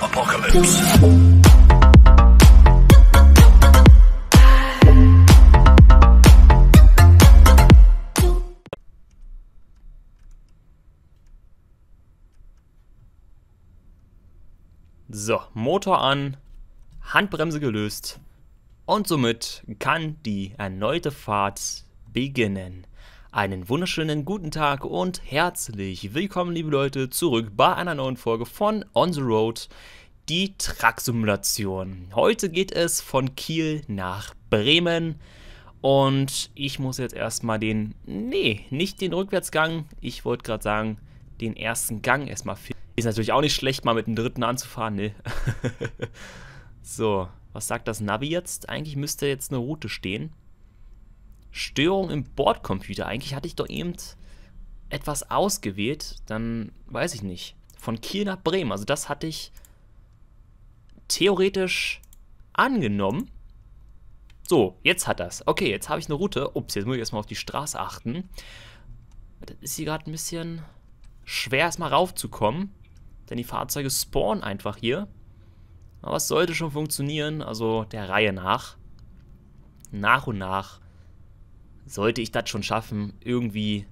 Apocalypse. So, Motor an, Handbremse gelöst und somit kann die erneute Fahrt beginnen. Einen wunderschönen guten Tag und herzlich willkommen, liebe Leute, zurück bei einer neuen Folge von On the Road, die Truck-Simulation. Heute geht es von Kiel nach Bremen und ich muss jetzt erstmal den, nee, nicht den Rückwärtsgang, ich wollte gerade sagen, den ersten Gang erstmal finden. Ist natürlich auch nicht schlecht, mal mit dem dritten anzufahren, ne? so, was sagt das Navi jetzt? Eigentlich müsste jetzt eine Route stehen. Störung im Bordcomputer. Eigentlich hatte ich doch eben etwas ausgewählt, dann weiß ich nicht. Von Kiel nach Bremen. Also das hatte ich theoretisch angenommen. So, jetzt hat das. Okay, jetzt habe ich eine Route. Ups, jetzt muss ich erstmal auf die Straße achten. Das ist hier gerade ein bisschen schwer, erstmal raufzukommen. Denn die Fahrzeuge spawnen einfach hier. Aber es sollte schon funktionieren. Also der Reihe nach. Nach und nach sollte ich das schon schaffen, irgendwie,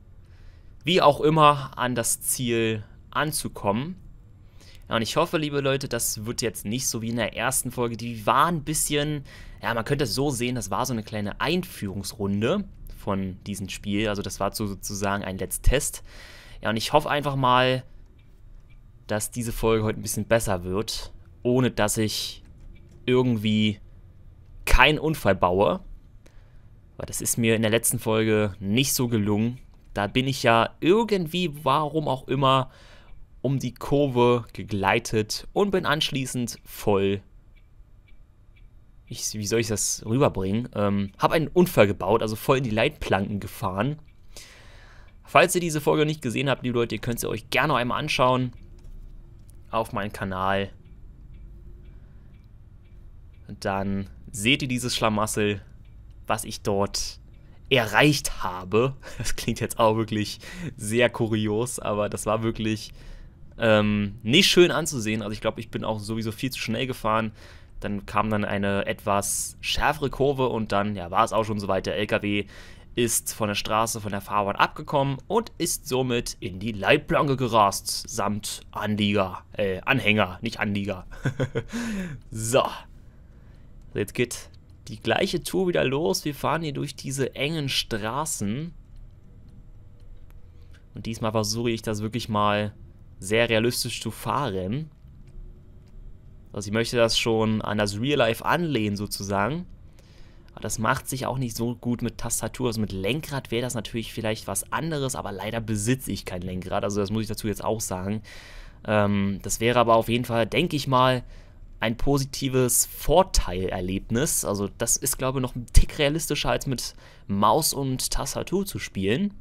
wie auch immer, an das Ziel anzukommen. Ja, und ich hoffe, liebe Leute, das wird jetzt nicht so wie in der ersten Folge. Die war ein bisschen, ja, man könnte es so sehen, das war so eine kleine Einführungsrunde von diesem Spiel. Also das war sozusagen ein Let's Test. Ja, und ich hoffe einfach mal, dass diese Folge heute ein bisschen besser wird, ohne dass ich irgendwie keinen Unfall baue. Aber das ist mir in der letzten Folge nicht so gelungen. Da bin ich ja irgendwie, warum auch immer, um die Kurve gegleitet und bin anschließend voll. Ich, wie soll ich das rüberbringen? Ähm, habe einen Unfall gebaut, also voll in die Leitplanken gefahren. Falls ihr diese Folge nicht gesehen habt, liebe Leute, ihr könnt sie euch gerne noch einmal anschauen. Auf meinem Kanal. Und dann seht ihr dieses Schlamassel was ich dort erreicht habe. Das klingt jetzt auch wirklich sehr kurios, aber das war wirklich ähm, nicht schön anzusehen. Also ich glaube, ich bin auch sowieso viel zu schnell gefahren. Dann kam dann eine etwas schärfere Kurve und dann ja, war es auch schon soweit. Der LKW ist von der Straße, von der Fahrbahn abgekommen und ist somit in die Leitplanke gerast, samt Anlieger, äh, Anhänger, nicht Anlieger. so. Jetzt geht die gleiche Tour wieder los. Wir fahren hier durch diese engen Straßen. Und diesmal versuche ich das wirklich mal sehr realistisch zu fahren. Also ich möchte das schon an das Real Life anlehnen sozusagen. Aber das macht sich auch nicht so gut mit Tastatur. Also mit Lenkrad wäre das natürlich vielleicht was anderes, aber leider besitze ich kein Lenkrad. Also das muss ich dazu jetzt auch sagen. Ähm, das wäre aber auf jeden Fall, denke ich mal, ein positives Vorteilerlebnis. Also das ist, glaube ich, noch ein Tick realistischer, als mit Maus und Tastatur zu spielen.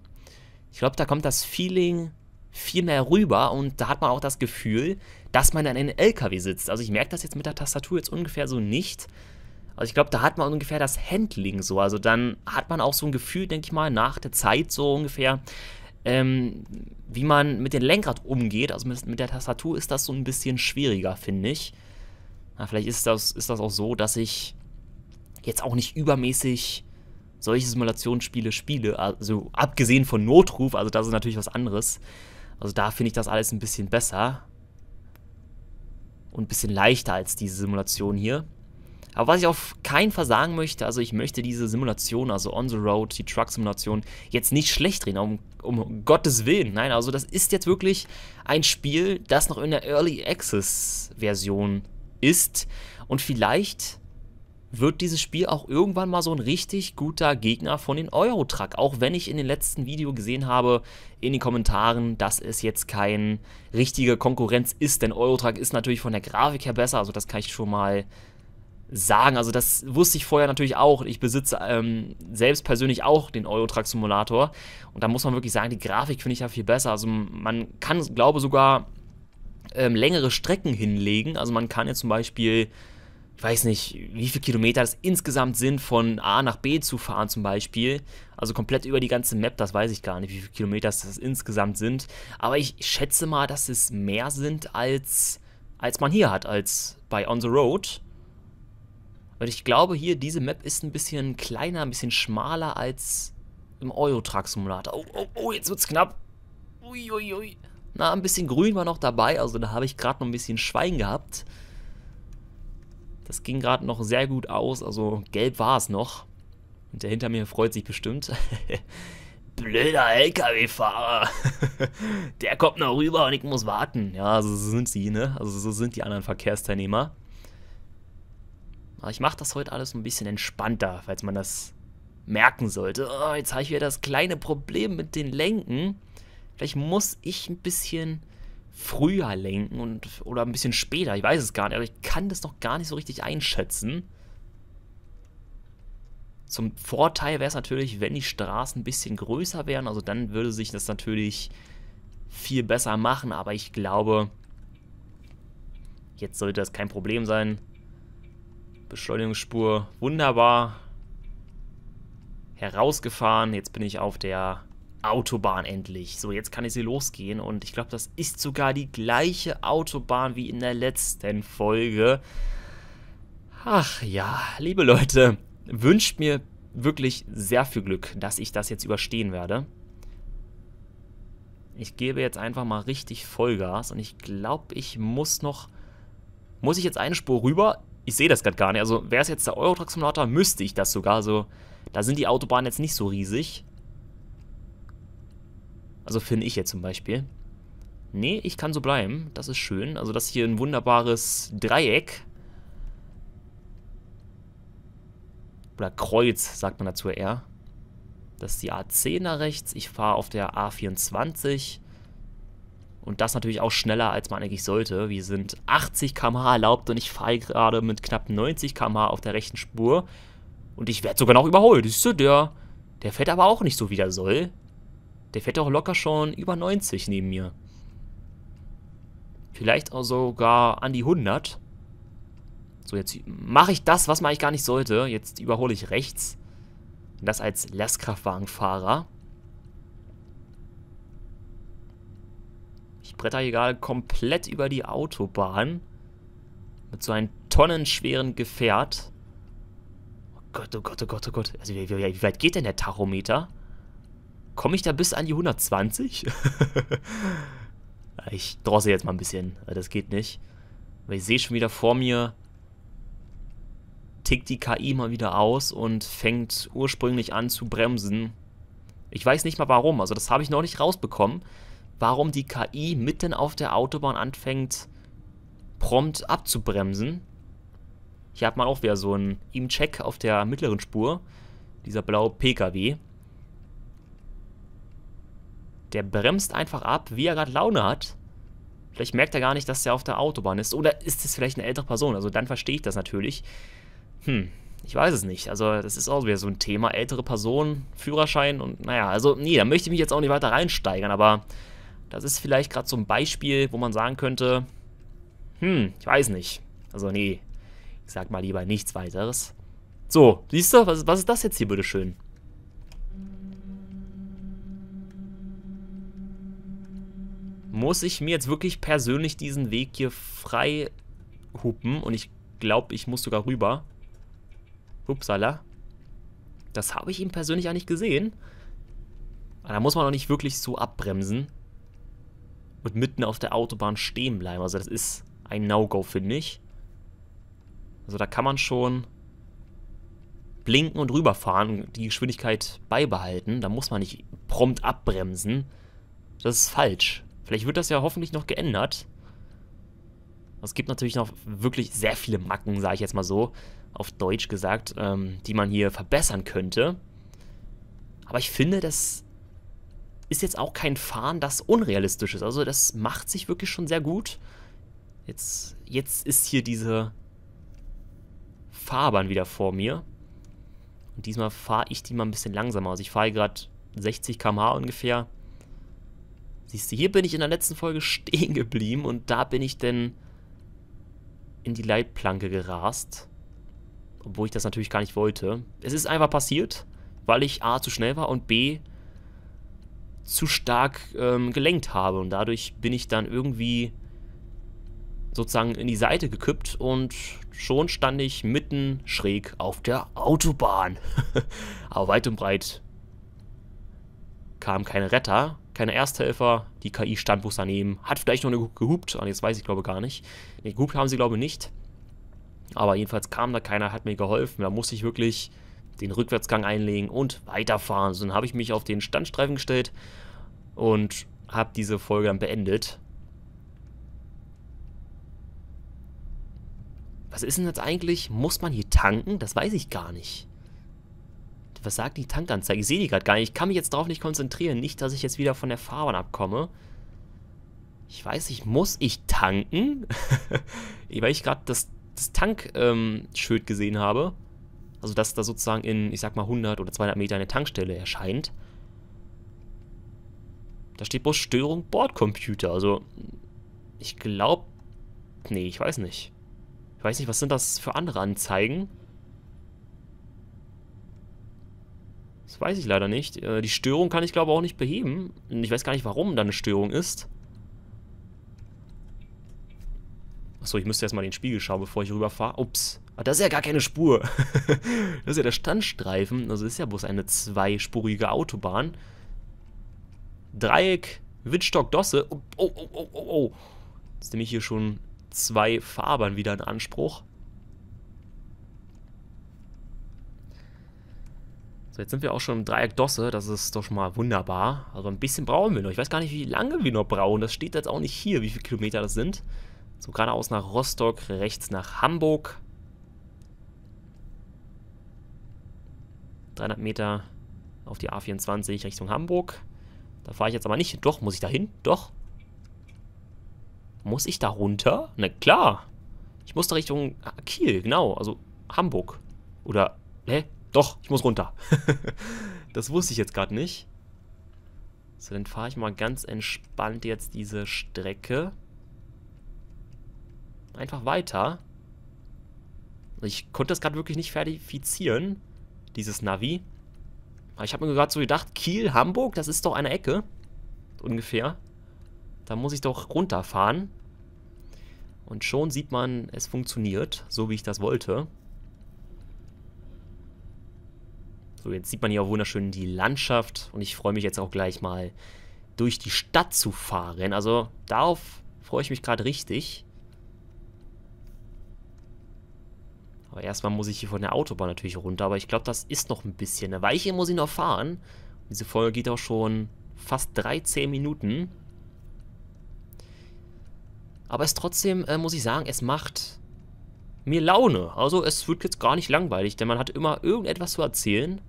Ich glaube, da kommt das Feeling viel mehr rüber und da hat man auch das Gefühl, dass man in einem LKW sitzt. Also ich merke das jetzt mit der Tastatur jetzt ungefähr so nicht. Also ich glaube, da hat man ungefähr das Handling so. Also dann hat man auch so ein Gefühl, denke ich mal, nach der Zeit so ungefähr, ähm, wie man mit dem Lenkrad umgeht. Also mit, mit der Tastatur ist das so ein bisschen schwieriger, finde ich. Na, vielleicht ist das, ist das auch so, dass ich jetzt auch nicht übermäßig solche Simulationsspiele spiele. Also abgesehen von Notruf, also das ist natürlich was anderes. Also da finde ich das alles ein bisschen besser. Und ein bisschen leichter als diese Simulation hier. Aber was ich auf keinen Fall sagen möchte, also ich möchte diese Simulation, also On the Road, die Truck-Simulation, jetzt nicht schlecht reden, um, um Gottes Willen. Nein, also das ist jetzt wirklich ein Spiel, das noch in der Early Access-Version ist. Und vielleicht wird dieses Spiel auch irgendwann mal so ein richtig guter Gegner von den Eurotruck. Auch wenn ich in den letzten Video gesehen habe, in den Kommentaren, dass es jetzt kein richtige Konkurrenz ist. Denn Eurotruck ist natürlich von der Grafik her besser. Also das kann ich schon mal sagen. Also das wusste ich vorher natürlich auch. Ich besitze ähm, selbst persönlich auch den Eurotruck Simulator. Und da muss man wirklich sagen, die Grafik finde ich ja viel besser. Also man kann, glaube sogar ähm, längere Strecken hinlegen. Also man kann jetzt zum Beispiel, ich weiß nicht, wie viele Kilometer das insgesamt sind, von A nach B zu fahren zum Beispiel. Also komplett über die ganze Map, das weiß ich gar nicht, wie viele Kilometer das insgesamt sind. Aber ich schätze mal, dass es mehr sind, als, als man hier hat, als bei On the Road. Weil ich glaube hier, diese Map ist ein bisschen kleiner, ein bisschen schmaler als im Euro Truck Simulator. Oh, oh, oh, jetzt wird's knapp. Uiuiui. Ui, ui. Na, ein bisschen Grün war noch dabei, also da habe ich gerade noch ein bisschen Schwein gehabt. Das ging gerade noch sehr gut aus, also gelb war es noch. Und der hinter mir freut sich bestimmt. Blöder LKW-Fahrer. der kommt noch rüber und ich muss warten. Ja, so sind sie, ne? Also so sind die anderen Verkehrsteilnehmer. Aber ich mache das heute alles ein bisschen entspannter, falls man das merken sollte. Oh, jetzt habe ich wieder das kleine Problem mit den Lenken. Vielleicht muss ich ein bisschen früher lenken und oder ein bisschen später. Ich weiß es gar nicht, aber ich kann das noch gar nicht so richtig einschätzen. Zum Vorteil wäre es natürlich, wenn die Straßen ein bisschen größer wären. Also dann würde sich das natürlich viel besser machen. Aber ich glaube, jetzt sollte das kein Problem sein. Beschleunigungsspur, wunderbar. Herausgefahren. Jetzt bin ich auf der Autobahn endlich. So, jetzt kann ich sie losgehen und ich glaube, das ist sogar die gleiche Autobahn wie in der letzten Folge. Ach ja, liebe Leute, wünscht mir wirklich sehr viel Glück, dass ich das jetzt überstehen werde. Ich gebe jetzt einfach mal richtig Vollgas und ich glaube, ich muss noch... Muss ich jetzt eine Spur rüber? Ich sehe das gerade gar nicht. Also wäre es jetzt der Euro Simulator, müsste ich das sogar so... Also, da sind die Autobahnen jetzt nicht so riesig. Also finde ich jetzt zum Beispiel. Nee, ich kann so bleiben. Das ist schön. Also das hier ein wunderbares Dreieck. Oder Kreuz, sagt man dazu eher. Das ist die A10 nach rechts. Ich fahre auf der A24. Und das natürlich auch schneller, als man eigentlich sollte. Wir sind 80 km erlaubt und ich fahre gerade mit knapp 90 km auf der rechten Spur. Und ich werde sogar noch überholt. Siehst du, der, der fährt aber auch nicht so, wie er soll. Der fährt auch locker schon über 90 neben mir. Vielleicht auch sogar an die 100. So, jetzt mache ich das, was man eigentlich gar nicht sollte. Jetzt überhole ich rechts. Und das als Lastkraftwagenfahrer. Ich bretter hier gerade komplett über die Autobahn. Mit so einem tonnenschweren Gefährt. Oh Gott, oh Gott, oh Gott, oh Gott. Also wie, wie, wie weit geht denn der Tachometer? Komme ich da bis an die 120? ich drossel jetzt mal ein bisschen. Das geht nicht. Weil ich sehe schon wieder vor mir, tickt die KI mal wieder aus und fängt ursprünglich an zu bremsen. Ich weiß nicht mal warum, also das habe ich noch nicht rausbekommen, warum die KI mitten auf der Autobahn anfängt, prompt abzubremsen. Hier hat man auch wieder so einen Im-Check auf der mittleren Spur, dieser blaue PKW. Der bremst einfach ab, wie er gerade Laune hat. Vielleicht merkt er gar nicht, dass er auf der Autobahn ist. Oder ist es vielleicht eine ältere Person? Also dann verstehe ich das natürlich. Hm, ich weiß es nicht. Also das ist auch wieder so ein Thema. Ältere Person, Führerschein und naja, also nee, da möchte ich mich jetzt auch nicht weiter reinsteigern. Aber das ist vielleicht gerade so ein Beispiel, wo man sagen könnte, hm, ich weiß nicht. Also nee, ich sag mal lieber nichts weiteres. So, siehst du, was, was ist das jetzt hier, bitteschön? muss ich mir jetzt wirklich persönlich diesen Weg hier frei hupen. Und ich glaube, ich muss sogar rüber. Upsala. Das habe ich ihm persönlich auch nicht gesehen. Aber da muss man auch nicht wirklich so abbremsen. Und mitten auf der Autobahn stehen bleiben. Also das ist ein No-Go, finde ich. Also da kann man schon blinken und rüberfahren, die Geschwindigkeit beibehalten. Da muss man nicht prompt abbremsen. Das ist falsch. Vielleicht wird das ja hoffentlich noch geändert. Es gibt natürlich noch wirklich sehr viele Macken, sage ich jetzt mal so, auf Deutsch gesagt, ähm, die man hier verbessern könnte. Aber ich finde, das ist jetzt auch kein Fahren, das unrealistisch ist. Also das macht sich wirklich schon sehr gut. Jetzt, jetzt ist hier diese Fahrbahn wieder vor mir. Und diesmal fahre ich die mal ein bisschen langsamer. Also ich fahre gerade 60 km/h ungefähr. Siehst du, hier bin ich in der letzten Folge stehen geblieben und da bin ich denn in die Leitplanke gerast. Obwohl ich das natürlich gar nicht wollte. Es ist einfach passiert, weil ich A zu schnell war und B zu stark ähm, gelenkt habe. Und dadurch bin ich dann irgendwie sozusagen in die Seite gekippt und schon stand ich mitten schräg auf der Autobahn. Aber weit und breit kamen keine Retter keine Ersthelfer, die KI stand bloß daneben, hat vielleicht noch eine gehupt, ah, jetzt weiß ich glaube gar nicht. Nee, gehupt haben sie glaube ich nicht, aber jedenfalls kam da keiner, hat mir geholfen, da musste ich wirklich den Rückwärtsgang einlegen und weiterfahren. So, dann habe ich mich auf den Standstreifen gestellt und habe diese Folge dann beendet. Was ist denn jetzt eigentlich? Muss man hier tanken? Das weiß ich gar nicht was sagt die Tankanzeige? Ich sehe die gerade gar nicht. Ich kann mich jetzt darauf nicht konzentrieren. Nicht, dass ich jetzt wieder von der Fahrbahn abkomme. Ich weiß nicht, muss ich tanken? Weil ich gerade das, das Tankschild ähm, gesehen habe. Also, dass da sozusagen in, ich sag mal, 100 oder 200 Meter eine Tankstelle erscheint. Da steht bloß Störung Bordcomputer. Also, ich glaube... Nee, ich weiß nicht. Ich weiß nicht, was sind das für andere Anzeigen? Das weiß ich leider nicht. Äh, die Störung kann ich glaube auch nicht beheben. Ich weiß gar nicht, warum da eine Störung ist. Achso, ich müsste erstmal den Spiegel schauen, bevor ich rüberfahre. Ups. Ah, das ist ja gar keine Spur. das ist ja der Standstreifen. Also das ist ja bloß eine zweispurige Autobahn. Dreieck, Wittstock-Dosse. Oh, oh, oh, oh, oh. Jetzt nehme ich hier schon zwei Fahrbahnen wieder in Anspruch. So, jetzt sind wir auch schon im Dreieck Dosse. Das ist doch schon mal wunderbar. Also ein bisschen brauchen wir noch. Ich weiß gar nicht, wie lange wir noch brauchen. Das steht jetzt auch nicht hier, wie viele Kilometer das sind. So geradeaus nach Rostock, rechts nach Hamburg. 300 Meter auf die A24 Richtung Hamburg. Da fahre ich jetzt aber nicht. Doch, muss ich da hin? Doch. Muss ich da runter? Na klar. Ich muss da Richtung Kiel, genau. Also Hamburg. Oder, hä? Doch, ich muss runter. das wusste ich jetzt gerade nicht. So, dann fahre ich mal ganz entspannt jetzt diese Strecke. Einfach weiter. Ich konnte das gerade wirklich nicht verifizieren, dieses Navi. Aber ich habe mir gerade so gedacht, Kiel, Hamburg, das ist doch eine Ecke. Ungefähr. Da muss ich doch runterfahren. Und schon sieht man, es funktioniert, so wie ich das wollte. So, jetzt sieht man hier auch wunderschön die Landschaft und ich freue mich jetzt auch gleich mal durch die Stadt zu fahren. Also darauf freue ich mich gerade richtig. Aber erstmal muss ich hier von der Autobahn natürlich runter, aber ich glaube, das ist noch ein bisschen. Eine Weiche muss ich noch fahren. Diese Folge geht auch schon fast 13 Minuten. Aber es trotzdem, äh, muss ich sagen, es macht mir Laune. Also es wird jetzt gar nicht langweilig, denn man hat immer irgendetwas zu erzählen.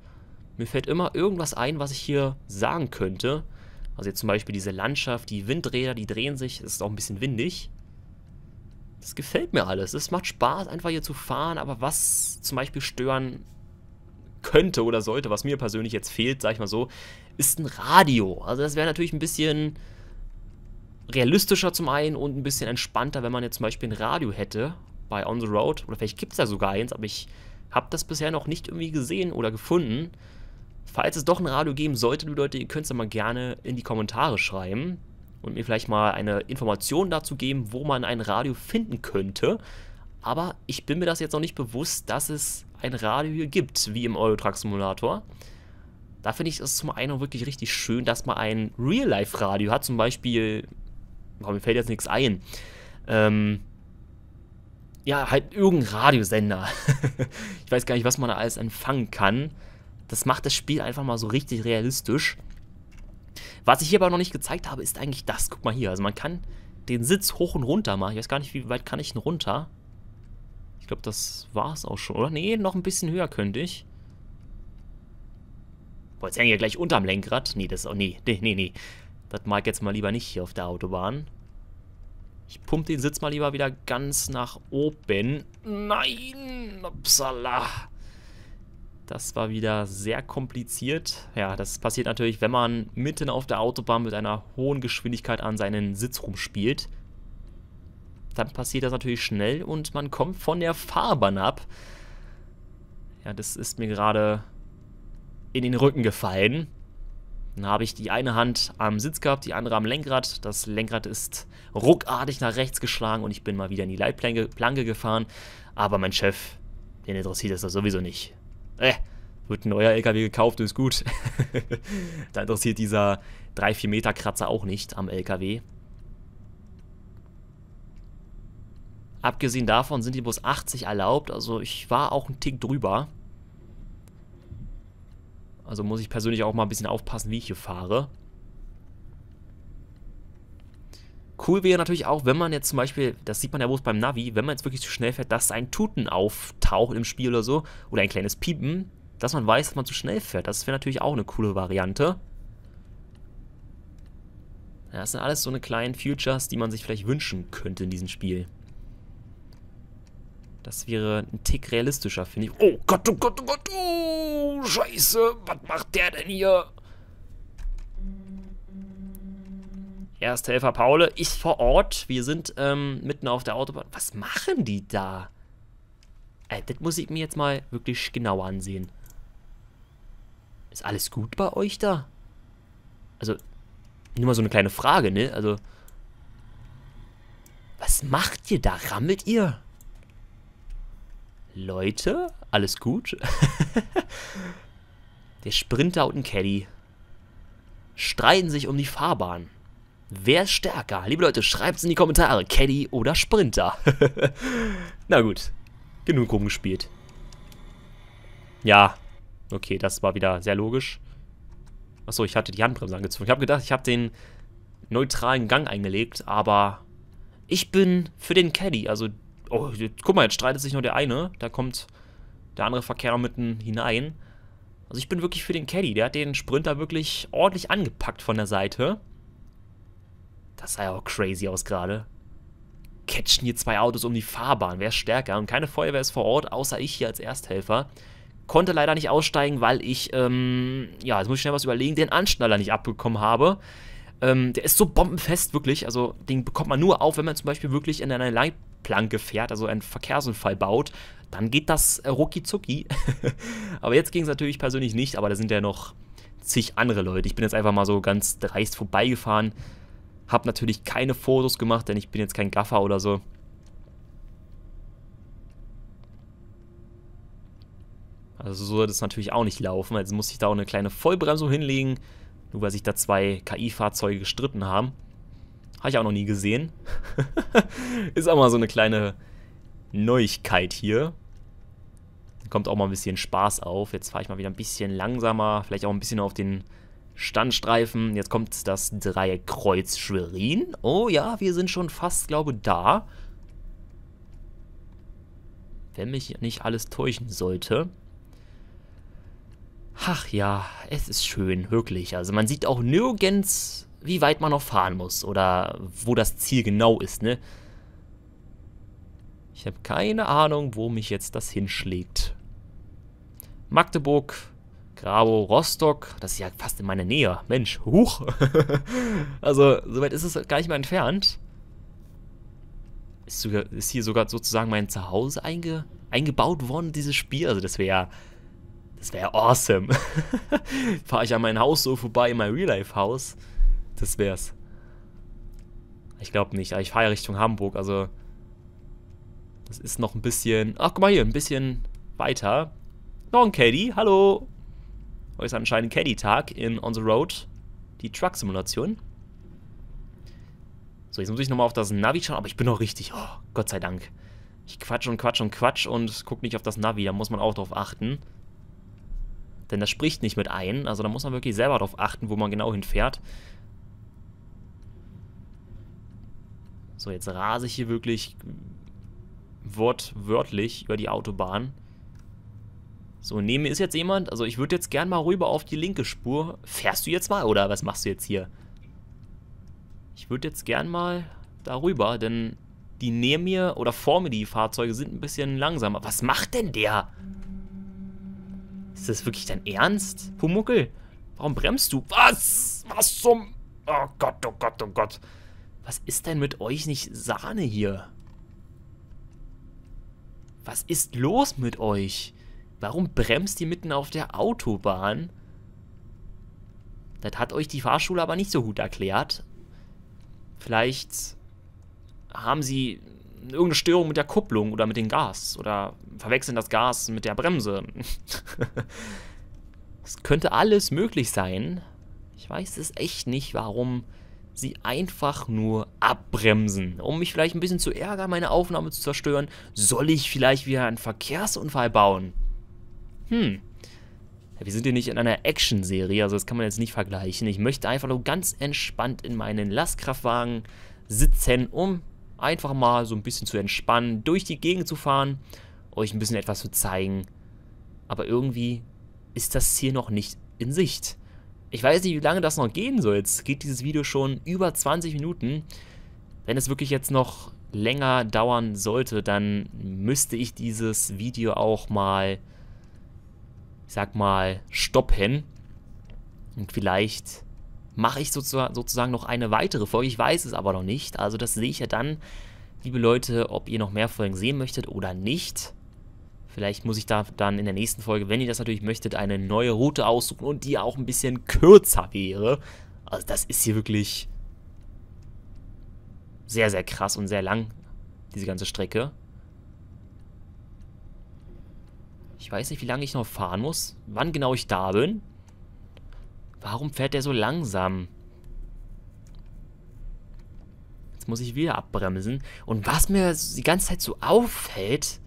Mir fällt immer irgendwas ein, was ich hier sagen könnte. Also jetzt zum Beispiel diese Landschaft, die Windräder, die drehen sich. Es ist auch ein bisschen windig. Das gefällt mir alles. Es macht Spaß, einfach hier zu fahren. Aber was zum Beispiel stören könnte oder sollte, was mir persönlich jetzt fehlt, sag ich mal so, ist ein Radio. Also das wäre natürlich ein bisschen realistischer zum einen und ein bisschen entspannter, wenn man jetzt zum Beispiel ein Radio hätte bei On The Road. Oder vielleicht gibt es da sogar eins, aber ich habe das bisher noch nicht irgendwie gesehen oder gefunden. Falls es doch ein Radio geben sollte, liebe Leute, ihr könnt es ja mal gerne in die Kommentare schreiben und mir vielleicht mal eine Information dazu geben, wo man ein Radio finden könnte. Aber ich bin mir das jetzt noch nicht bewusst, dass es ein Radio hier gibt, wie im Eurotruck Simulator. Da finde ich es zum einen wirklich richtig schön, dass man ein Real-Life-Radio hat. Zum Beispiel, oh, mir fällt jetzt nichts ein. Ähm, ja, halt irgendein Radiosender. ich weiß gar nicht, was man da alles empfangen kann. Das macht das Spiel einfach mal so richtig realistisch. Was ich hier aber noch nicht gezeigt habe, ist eigentlich das. Guck mal hier. Also man kann den Sitz hoch und runter machen. Ich weiß gar nicht, wie weit kann ich ihn runter. Ich glaube, das war es auch schon, oder? Nee, noch ein bisschen höher könnte ich. Boah, jetzt hängen wir gleich unterm Lenkrad. Nee, das ist auch... Nee, nee, nee, nee. Das mag jetzt mal lieber nicht hier auf der Autobahn. Ich pumpe den Sitz mal lieber wieder ganz nach oben. Nein! Upsala! Das war wieder sehr kompliziert. Ja, das passiert natürlich, wenn man mitten auf der Autobahn mit einer hohen Geschwindigkeit an seinen Sitz rumspielt. Dann passiert das natürlich schnell und man kommt von der Fahrbahn ab. Ja, das ist mir gerade in den Rücken gefallen. Dann habe ich die eine Hand am Sitz gehabt, die andere am Lenkrad. Das Lenkrad ist ruckartig nach rechts geschlagen und ich bin mal wieder in die Leitplanke gefahren. Aber mein Chef, den interessiert das sowieso nicht äh, wird ein neuer LKW gekauft, ist gut. da interessiert dieser 3-4 Meter Kratzer auch nicht am LKW. Abgesehen davon sind die bloß 80 erlaubt, also ich war auch einen Tick drüber. Also muss ich persönlich auch mal ein bisschen aufpassen, wie ich hier fahre. Cool wäre natürlich auch, wenn man jetzt zum Beispiel, das sieht man ja bloß beim Navi, wenn man jetzt wirklich zu schnell fährt, dass ein Tuten auftaucht im Spiel oder so, oder ein kleines Piepen, dass man weiß, dass man zu schnell fährt. Das wäre natürlich auch eine coole Variante. Ja, das sind alles so eine kleinen Futures, die man sich vielleicht wünschen könnte in diesem Spiel. Das wäre ein Tick realistischer, finde ich. Oh Gott, oh Gott, oh Gott, oh, scheiße, was macht der denn hier? Ersthelfer Paule ist vor Ort. Wir sind ähm, mitten auf der Autobahn. Was machen die da? Äh, das muss ich mir jetzt mal wirklich genauer ansehen. Ist alles gut bei euch da? Also, nur mal so eine kleine Frage, ne? Also, was macht ihr da? Rammelt ihr? Leute, alles gut? der Sprinter und ein Caddy streiten sich um die Fahrbahn. Wer ist stärker? Liebe Leute, schreibt es in die Kommentare. Caddy oder Sprinter? Na gut, genug rumgespielt. Ja, okay, das war wieder sehr logisch. Achso, ich hatte die Handbremse angezogen. Ich habe gedacht, ich habe den neutralen Gang eingelegt, aber ich bin für den Caddy. Also, oh, guck mal, jetzt streitet sich nur der eine. Da kommt der andere Verkehrer mitten hinein. Also ich bin wirklich für den Caddy. Der hat den Sprinter wirklich ordentlich angepackt von der Seite. Das sah ja auch crazy aus gerade. Catchen hier zwei Autos um die Fahrbahn. Wer ist stärker? Und keine Feuerwehr ist vor Ort, außer ich hier als Ersthelfer. Konnte leider nicht aussteigen, weil ich, ähm, ja, jetzt muss ich schnell was überlegen, den Anschnaller nicht abbekommen habe. Ähm, der ist so bombenfest, wirklich. Also, den bekommt man nur auf, wenn man zum Beispiel wirklich in einer Leitplanke fährt, also einen Verkehrsunfall baut. Dann geht das äh, rucki aber jetzt ging es natürlich persönlich nicht, aber da sind ja noch zig andere Leute. Ich bin jetzt einfach mal so ganz dreist vorbeigefahren. Hab natürlich keine Fotos gemacht, denn ich bin jetzt kein Gaffer oder so. Also so sollte es natürlich auch nicht laufen. Jetzt muss ich da auch eine kleine Vollbremsung hinlegen, nur weil sich da zwei KI-Fahrzeuge gestritten haben. Habe ich auch noch nie gesehen. Ist auch mal so eine kleine Neuigkeit hier. Dann kommt auch mal ein bisschen Spaß auf. Jetzt fahre ich mal wieder ein bisschen langsamer, vielleicht auch ein bisschen auf den Standstreifen. Jetzt kommt das Dreieckkreuz Schwerin. Oh ja, wir sind schon fast, glaube ich, da. Wenn mich nicht alles täuschen sollte. Ach ja, es ist schön, wirklich. Also man sieht auch nirgends, wie weit man noch fahren muss oder wo das Ziel genau ist, ne? Ich habe keine Ahnung, wo mich jetzt das hinschlägt. Magdeburg Grabo Rostock, das ist ja fast in meiner Nähe. Mensch, huch. also, soweit ist es halt gar nicht mehr entfernt. Ist, sogar, ist hier sogar sozusagen mein Zuhause einge, eingebaut worden, dieses Spiel. Also, das wäre ja. Das wäre awesome. Fahre ich an mein Haus so vorbei, in mein Real-Life-Haus. Das wär's. Ich glaube nicht, aber ich fahre ja Richtung Hamburg, also. Das ist noch ein bisschen. Ach, guck mal hier, ein bisschen weiter. Noch ein Caddy, hallo. Heute ist anscheinend Caddy-Tag in On the Road, die Truck-Simulation. So, jetzt muss ich nochmal auf das Navi schauen, aber ich bin noch richtig. Oh, Gott sei Dank. Ich quatsch und quatsch und quatsch und guck nicht auf das Navi, da muss man auch drauf achten. Denn das spricht nicht mit ein, also da muss man wirklich selber drauf achten, wo man genau hinfährt. So, jetzt rase ich hier wirklich wortwörtlich über die Autobahn. So, neben mir ist jetzt jemand. Also ich würde jetzt gern mal rüber auf die linke Spur. Fährst du jetzt mal oder was machst du jetzt hier? Ich würde jetzt gern mal darüber, denn die neben mir oder vor mir die Fahrzeuge sind ein bisschen langsamer. Was macht denn der? Ist das wirklich dein Ernst? Pumuckel, warum bremst du? Was? Was zum... Oh Gott, oh Gott, oh Gott. Was ist denn mit euch nicht Sahne hier? Was ist los mit euch? Warum bremst ihr mitten auf der Autobahn? Das hat euch die Fahrschule aber nicht so gut erklärt. Vielleicht haben sie irgendeine Störung mit der Kupplung oder mit dem Gas oder verwechseln das Gas mit der Bremse. Es könnte alles möglich sein. Ich weiß es echt nicht, warum sie einfach nur abbremsen. Um mich vielleicht ein bisschen zu ärgern, meine Aufnahme zu zerstören, soll ich vielleicht wieder einen Verkehrsunfall bauen. Hm. Wir sind hier nicht in einer Action-Serie, also das kann man jetzt nicht vergleichen. Ich möchte einfach nur ganz entspannt in meinen Lastkraftwagen sitzen, um einfach mal so ein bisschen zu entspannen, durch die Gegend zu fahren, euch ein bisschen etwas zu zeigen. Aber irgendwie ist das hier noch nicht in Sicht. Ich weiß nicht, wie lange das noch gehen soll. Jetzt geht dieses Video schon über 20 Minuten. Wenn es wirklich jetzt noch länger dauern sollte, dann müsste ich dieses Video auch mal ich sag mal, stoppen. Und vielleicht mache ich sozusagen noch eine weitere Folge. Ich weiß es aber noch nicht. Also das sehe ich ja dann, liebe Leute, ob ihr noch mehr Folgen sehen möchtet oder nicht. Vielleicht muss ich da dann in der nächsten Folge, wenn ihr das natürlich möchtet, eine neue Route aussuchen und die auch ein bisschen kürzer wäre. Also das ist hier wirklich sehr, sehr krass und sehr lang, diese ganze Strecke. Ich weiß nicht, wie lange ich noch fahren muss. Wann genau ich da bin. Warum fährt der so langsam? Jetzt muss ich wieder abbremsen. Und was mir die ganze Zeit so auffällt,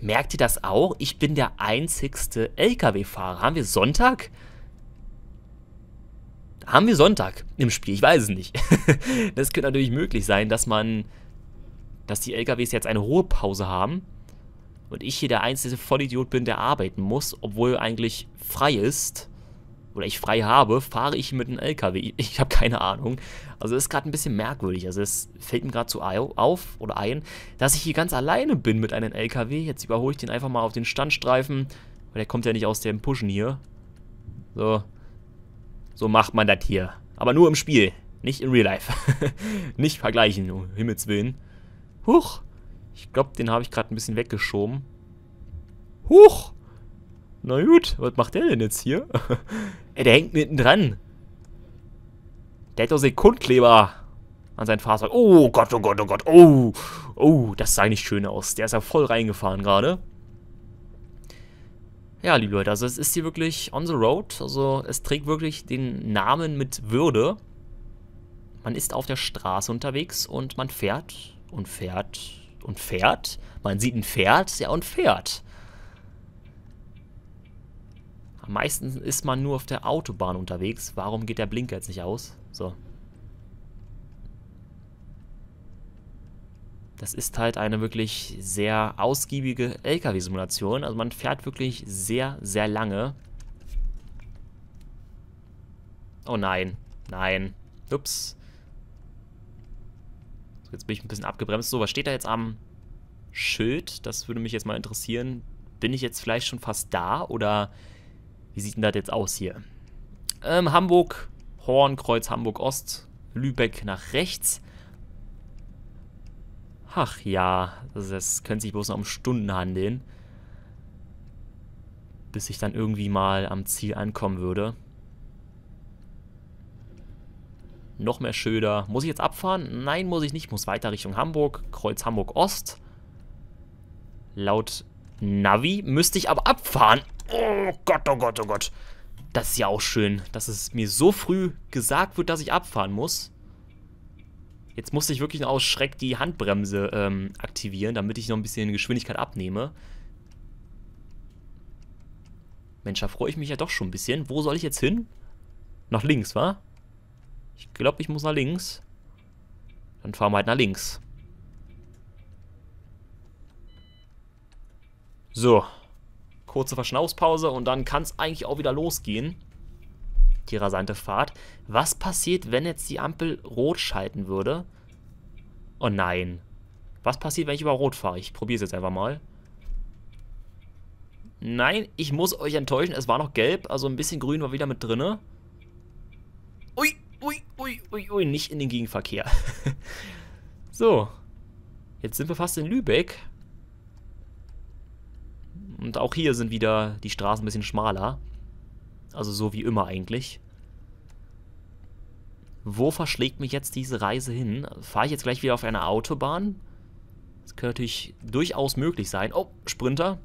merkt ihr das auch? Ich bin der einzigste LKW-Fahrer. Haben wir Sonntag? Haben wir Sonntag im Spiel? Ich weiß es nicht. das könnte natürlich möglich sein, dass man, dass die LKWs jetzt eine Ruhepause haben und ich hier der einzige Vollidiot bin, der arbeiten muss, obwohl eigentlich frei ist, oder ich frei habe, fahre ich mit einem LKW. Ich habe keine Ahnung. Also das ist gerade ein bisschen merkwürdig. Also es fällt mir gerade so auf oder ein, dass ich hier ganz alleine bin mit einem LKW. Jetzt überhole ich den einfach mal auf den Standstreifen, weil der kommt ja nicht aus dem Pushen hier. So. So macht man das hier. Aber nur im Spiel, nicht in Real Life. nicht vergleichen, um Himmels Willen. Huch. Ich glaube, den habe ich gerade ein bisschen weggeschoben. Huch! Na gut, was macht der denn jetzt hier? Ey, der hängt mitten Der hat doch Sekundkleber an sein Fahrzeug. Oh Gott, oh Gott, oh Gott. Oh, oh, das sah nicht schön aus. Der ist ja voll reingefahren gerade. Ja, liebe Leute, also es ist hier wirklich on the road. Also es trägt wirklich den Namen mit Würde. Man ist auf der Straße unterwegs und man fährt und fährt und fährt. Man sieht ein Pferd, ja, und fährt. Am meisten ist man nur auf der Autobahn unterwegs. Warum geht der Blinker jetzt nicht aus? So. Das ist halt eine wirklich sehr ausgiebige LKW-Simulation. Also man fährt wirklich sehr, sehr lange. Oh nein, nein. Ups. So, jetzt bin ich ein bisschen abgebremst. So, was steht da jetzt am Schild? Das würde mich jetzt mal interessieren. Bin ich jetzt vielleicht schon fast da oder wie sieht denn das jetzt aus hier? Ähm, Hamburg, Hornkreuz, Hamburg Ost, Lübeck nach rechts. Ach ja, das, das könnte sich bloß noch um Stunden handeln. Bis ich dann irgendwie mal am Ziel ankommen würde. noch mehr Schilder. Muss ich jetzt abfahren? Nein, muss ich nicht. Muss weiter Richtung Hamburg. Kreuz Hamburg Ost. Laut Navi müsste ich aber abfahren. Oh Gott, oh Gott, oh Gott. Das ist ja auch schön, dass es mir so früh gesagt wird, dass ich abfahren muss. Jetzt musste ich wirklich noch aus Schreck die Handbremse ähm, aktivieren, damit ich noch ein bisschen Geschwindigkeit abnehme. Mensch, da freue ich mich ja doch schon ein bisschen. Wo soll ich jetzt hin? Nach links, wa? Ich glaube, ich muss nach links. Dann fahren wir halt nach links. So. Kurze Verschnaufspause und dann kann es eigentlich auch wieder losgehen. Die rasante Fahrt. Was passiert, wenn jetzt die Ampel rot schalten würde? Oh nein. Was passiert, wenn ich über rot fahre? Ich probiere es jetzt einfach mal. Nein, ich muss euch enttäuschen. Es war noch gelb, also ein bisschen grün war wieder mit drinne ui, ui, ui, nicht in den Gegenverkehr. so. Jetzt sind wir fast in Lübeck. Und auch hier sind wieder die Straßen ein bisschen schmaler. Also so wie immer eigentlich. Wo verschlägt mich jetzt diese Reise hin? Fahre ich jetzt gleich wieder auf eine Autobahn? Das könnte natürlich durchaus möglich sein. Oh, Sprinter.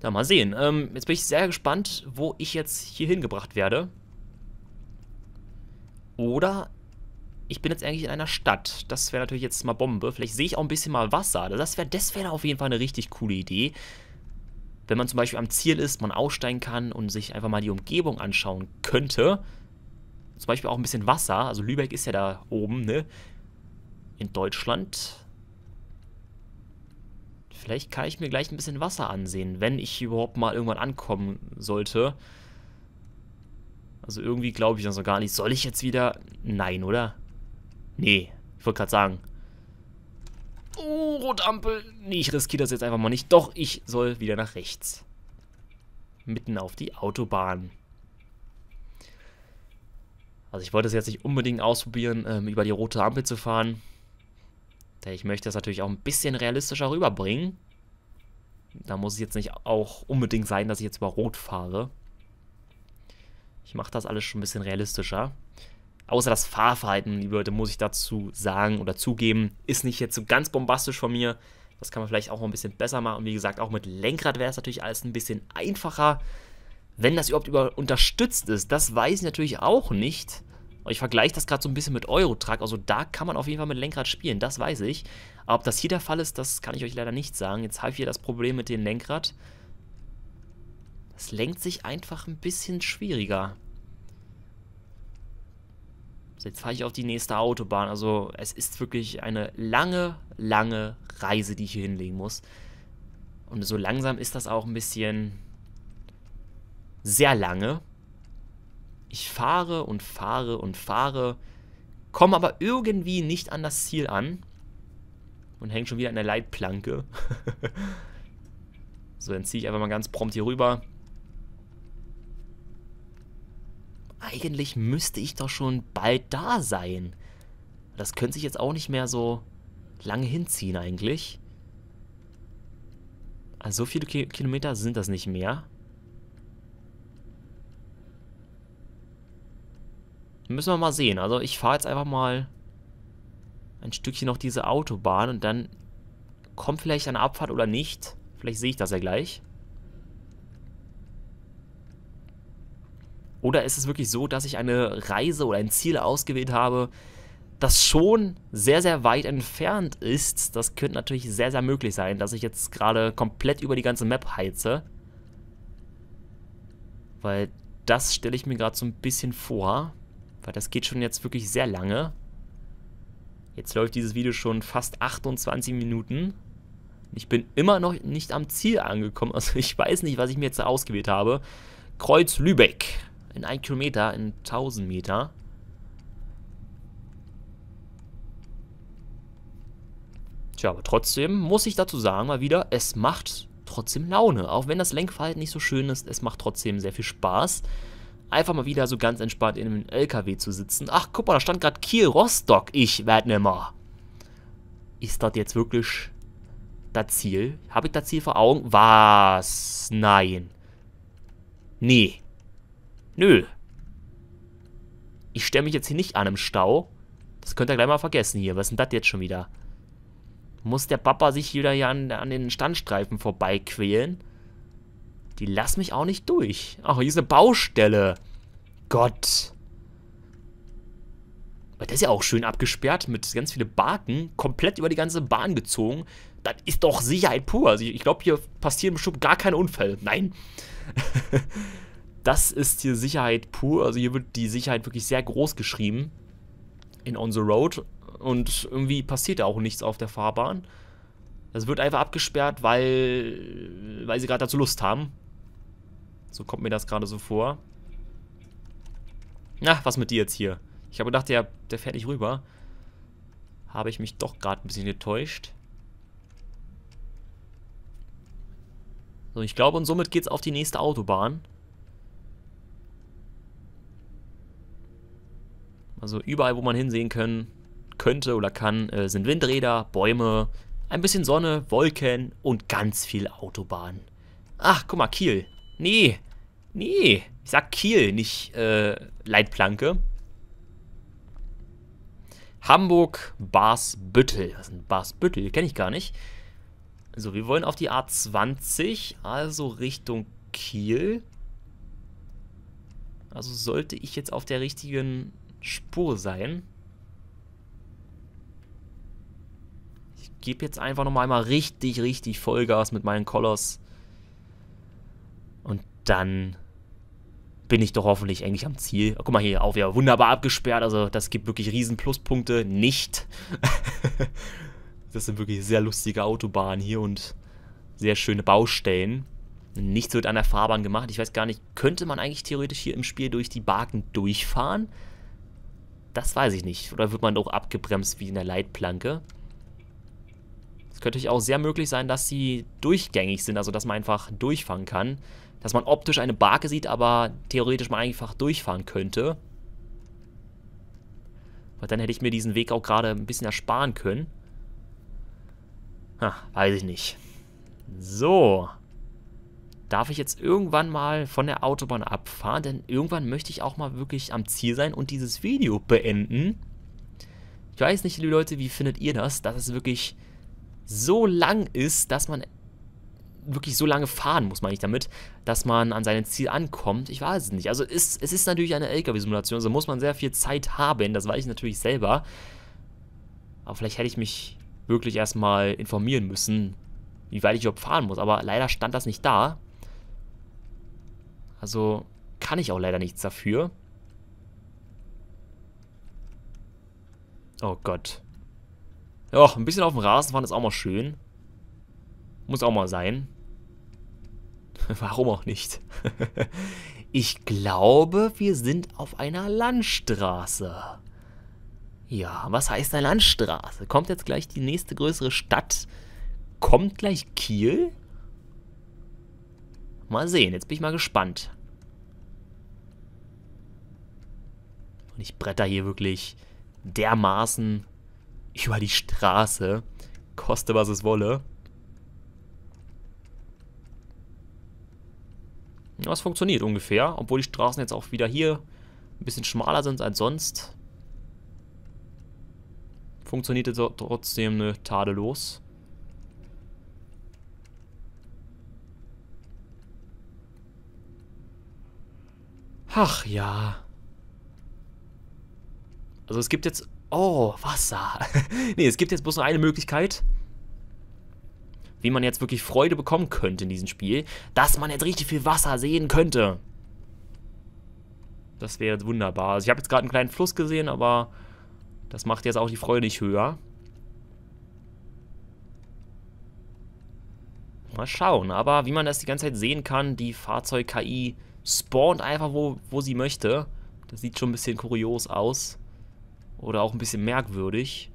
Da mal sehen. Ähm, jetzt bin ich sehr gespannt, wo ich jetzt hier hingebracht werde. Oder ich bin jetzt eigentlich in einer Stadt. Das wäre natürlich jetzt mal Bombe. Vielleicht sehe ich auch ein bisschen mal Wasser. Das wäre das wär auf jeden Fall eine richtig coole Idee. Wenn man zum Beispiel am Ziel ist, man aussteigen kann und sich einfach mal die Umgebung anschauen könnte. Zum Beispiel auch ein bisschen Wasser. Also Lübeck ist ja da oben, ne? In Deutschland. Vielleicht kann ich mir gleich ein bisschen Wasser ansehen, wenn ich überhaupt mal irgendwann ankommen sollte. Also irgendwie glaube ich das noch gar nicht. Soll ich jetzt wieder... Nein, oder? Nee, ich wollte gerade sagen. Oh, Rotampel. Nee, ich riskiere das jetzt einfach mal nicht. Doch, ich soll wieder nach rechts. Mitten auf die Autobahn. Also ich wollte es jetzt nicht unbedingt ausprobieren, ähm, über die rote Ampel zu fahren. Äh, ich möchte das natürlich auch ein bisschen realistischer rüberbringen. Da muss es jetzt nicht auch unbedingt sein, dass ich jetzt über Rot fahre. Ich mache das alles schon ein bisschen realistischer. Außer das Fahrverhalten, liebe Leute, muss ich dazu sagen oder zugeben, ist nicht jetzt so ganz bombastisch von mir. Das kann man vielleicht auch ein bisschen besser machen. Und wie gesagt, auch mit Lenkrad wäre es natürlich alles ein bisschen einfacher. Wenn das überhaupt über unterstützt ist, das weiß ich natürlich auch nicht. Und ich vergleiche das gerade so ein bisschen mit Eurotruck. Also da kann man auf jeden Fall mit Lenkrad spielen, das weiß ich. Aber ob das hier der Fall ist, das kann ich euch leider nicht sagen. Jetzt habe ich hier das Problem mit dem Lenkrad. Das lenkt sich einfach ein bisschen schwieriger. So, also jetzt fahre ich auf die nächste Autobahn. Also es ist wirklich eine lange, lange Reise, die ich hier hinlegen muss. Und so langsam ist das auch ein bisschen sehr lange. Ich fahre und fahre und fahre, komme aber irgendwie nicht an das Ziel an und hänge schon wieder an der Leitplanke. so, dann ziehe ich einfach mal ganz prompt hier rüber. Eigentlich müsste ich doch schon bald da sein. Das könnte sich jetzt auch nicht mehr so lange hinziehen eigentlich. Also so viele Kilometer sind das nicht mehr. Müssen wir mal sehen. Also ich fahre jetzt einfach mal ein Stückchen noch diese Autobahn und dann kommt vielleicht eine Abfahrt oder nicht. Vielleicht sehe ich das ja gleich. Oder ist es wirklich so, dass ich eine Reise oder ein Ziel ausgewählt habe, das schon sehr, sehr weit entfernt ist? Das könnte natürlich sehr, sehr möglich sein, dass ich jetzt gerade komplett über die ganze Map heize. Weil das stelle ich mir gerade so ein bisschen vor. Weil das geht schon jetzt wirklich sehr lange. Jetzt läuft dieses Video schon fast 28 Minuten. Ich bin immer noch nicht am Ziel angekommen. Also ich weiß nicht, was ich mir jetzt ausgewählt habe. Kreuz Lübeck. In 1 Kilometer, in 1000 Meter. Tja, aber trotzdem muss ich dazu sagen, mal wieder, es macht trotzdem Laune. Auch wenn das Lenkverhalten nicht so schön ist, es macht trotzdem sehr viel Spaß einfach mal wieder so ganz entspannt in einem LKW zu sitzen. Ach, guck mal, da stand gerade Kiel-Rostock. Ich werd nimmer. Ne ist das jetzt wirklich das Ziel? Habe ich das Ziel vor Augen? Was? Nein. Nee. Nö. Ich stelle mich jetzt hier nicht an einem Stau. Das könnt ihr gleich mal vergessen hier. Was ist denn das jetzt schon wieder? Muss der Papa sich wieder hier an, an den Standstreifen vorbeiquälen? quälen? Die lassen mich auch nicht durch. Ach, hier ist eine Baustelle. Gott. Aber das ist ja auch schön abgesperrt mit ganz vielen Barken. Komplett über die ganze Bahn gezogen. Das ist doch Sicherheit pur. Also ich, ich glaube, hier passieren bestimmt gar keine Unfälle. Nein. das ist hier Sicherheit pur. Also hier wird die Sicherheit wirklich sehr groß geschrieben. In On the Road. Und irgendwie passiert da auch nichts auf der Fahrbahn. Das wird einfach abgesperrt, weil, weil sie gerade dazu Lust haben. So kommt mir das gerade so vor. Na, was mit dir jetzt hier? Ich habe gedacht, der, der fährt nicht rüber. Habe ich mich doch gerade ein bisschen getäuscht. So, ich glaube, und somit geht's auf die nächste Autobahn. Also überall, wo man hinsehen können, könnte oder kann, äh, sind Windräder, Bäume, ein bisschen Sonne, Wolken und ganz viel Autobahn. Ach, guck mal, Kiel. Nee, Nee, ich sag Kiel, nicht äh, Leitplanke. Hamburg, Basbüttel. Was ist denn Basbüttel? Kenne ich gar nicht. So, wir wollen auf die A20, also Richtung Kiel. Also sollte ich jetzt auf der richtigen Spur sein. Ich gebe jetzt einfach nochmal einmal richtig, richtig Vollgas mit meinen Colors. Und dann bin ich doch hoffentlich eigentlich am Ziel. Guck mal hier, auch wieder wunderbar abgesperrt. Also das gibt wirklich riesen Pluspunkte. Nicht. das sind wirklich sehr lustige Autobahnen hier und sehr schöne Baustellen. Nichts wird an der Fahrbahn gemacht. Ich weiß gar nicht, könnte man eigentlich theoretisch hier im Spiel durch die Baken durchfahren? Das weiß ich nicht. Oder wird man auch abgebremst wie in der Leitplanke? Es könnte auch sehr möglich sein, dass sie durchgängig sind, also dass man einfach durchfahren kann dass man optisch eine Barke sieht, aber theoretisch mal einfach durchfahren könnte. Weil dann hätte ich mir diesen Weg auch gerade ein bisschen ersparen können. Ha, weiß ich nicht. So. Darf ich jetzt irgendwann mal von der Autobahn abfahren? Denn irgendwann möchte ich auch mal wirklich am Ziel sein und dieses Video beenden. Ich weiß nicht, liebe Leute, wie findet ihr das? Dass es wirklich so lang ist, dass man wirklich so lange fahren muss, meine ich damit, dass man an sein Ziel ankommt. Ich weiß es nicht. Also ist, es ist natürlich eine LKW-Simulation, so also muss man sehr viel Zeit haben, das weiß ich natürlich selber. Aber vielleicht hätte ich mich wirklich erstmal informieren müssen, wie weit ich überhaupt fahren muss. Aber leider stand das nicht da. Also kann ich auch leider nichts dafür. Oh Gott. Ja, ein bisschen auf dem Rasen fahren ist auch mal schön. Muss auch mal sein. Warum auch nicht? ich glaube, wir sind auf einer Landstraße. Ja, was heißt eine Landstraße? Kommt jetzt gleich die nächste größere Stadt? Kommt gleich Kiel? Mal sehen, jetzt bin ich mal gespannt. Und ich bretter hier wirklich dermaßen über die Straße. Koste, was es wolle. Ja, es funktioniert ungefähr, obwohl die Straßen jetzt auch wieder hier ein bisschen schmaler sind als sonst. Funktioniert jetzt trotzdem ne, tadellos. Ach ja. Also es gibt jetzt... Oh, Wasser. nee, es gibt jetzt bloß noch eine Möglichkeit wie man jetzt wirklich Freude bekommen könnte in diesem Spiel, dass man jetzt richtig viel Wasser sehen könnte. Das wäre jetzt wunderbar. Also ich habe jetzt gerade einen kleinen Fluss gesehen, aber das macht jetzt auch die Freude nicht höher. Mal schauen. Aber wie man das die ganze Zeit sehen kann, die Fahrzeug-KI spawnt einfach, wo, wo sie möchte. Das sieht schon ein bisschen kurios aus. Oder auch ein bisschen merkwürdig.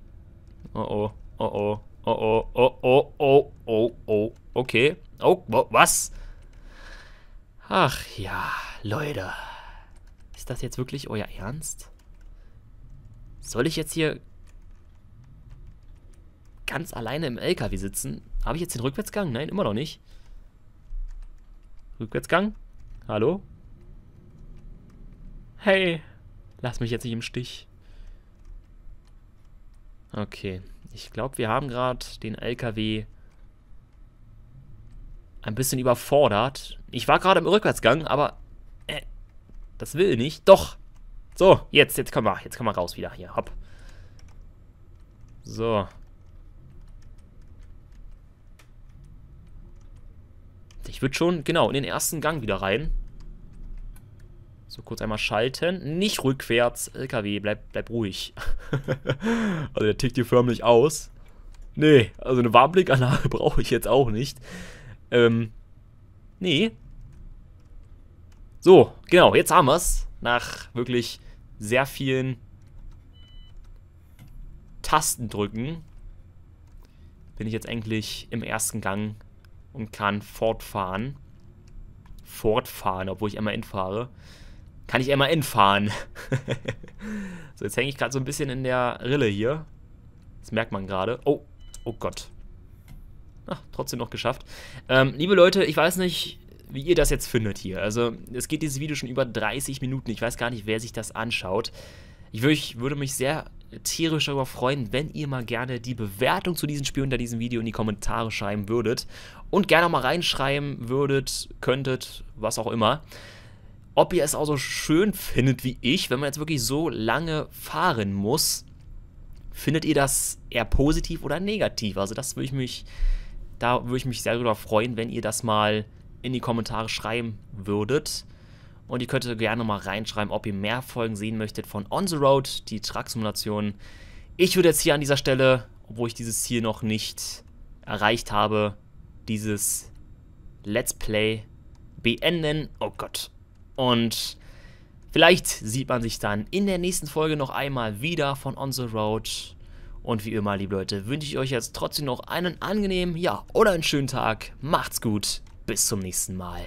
Oh oh, oh oh. Oh, oh, oh, oh, oh, oh, oh. Okay. Oh, was? Ach ja, Leute. Ist das jetzt wirklich euer Ernst? Soll ich jetzt hier ganz alleine im LKW sitzen? Habe ich jetzt den Rückwärtsgang? Nein, immer noch nicht. Rückwärtsgang? Hallo? Hey, lass mich jetzt nicht im Stich. Okay. Ich glaube, wir haben gerade den LKW ein bisschen überfordert. Ich war gerade im Rückwärtsgang, aber äh, das will nicht. Doch. So, jetzt, jetzt kommen wir, jetzt kommen wir raus wieder hier. Hopp. So. Ich würde schon, genau, in den ersten Gang wieder rein. So, kurz einmal schalten. Nicht rückwärts. LKW, bleib, bleib ruhig. also der tickt hier förmlich aus. Nee, also eine Warnblinkanlage brauche ich jetzt auch nicht. Ähm, nee. So, genau, jetzt haben wir es. Nach wirklich sehr vielen Tasten drücken bin ich jetzt eigentlich im ersten Gang und kann fortfahren. Fortfahren, obwohl ich einmal infahre kann ich MAN fahren. so, jetzt hänge ich gerade so ein bisschen in der Rille hier. Das merkt man gerade. Oh, oh Gott. Ach, trotzdem noch geschafft. Ähm, liebe Leute, ich weiß nicht, wie ihr das jetzt findet hier. Also, es geht dieses Video schon über 30 Minuten. Ich weiß gar nicht, wer sich das anschaut. Ich würde, würde mich sehr tierisch darüber freuen, wenn ihr mal gerne die Bewertung zu diesem Spiel unter diesem Video in die Kommentare schreiben würdet. Und gerne auch mal reinschreiben würdet, könntet, was auch immer ob ihr es auch so schön findet wie ich, wenn man jetzt wirklich so lange fahren muss. Findet ihr das eher positiv oder negativ? Also das würde ich mich, da würde ich mich sehr darüber freuen, wenn ihr das mal in die Kommentare schreiben würdet. Und ihr könnt gerne mal reinschreiben, ob ihr mehr Folgen sehen möchtet von On the Road, die Truck-Simulation. Ich würde jetzt hier an dieser Stelle, obwohl ich dieses Ziel noch nicht erreicht habe, dieses Let's Play beenden. Oh Gott, und vielleicht sieht man sich dann in der nächsten Folge noch einmal wieder von On the Road. Und wie immer, liebe Leute, wünsche ich euch jetzt trotzdem noch einen angenehmen, ja, oder einen schönen Tag. Macht's gut. Bis zum nächsten Mal.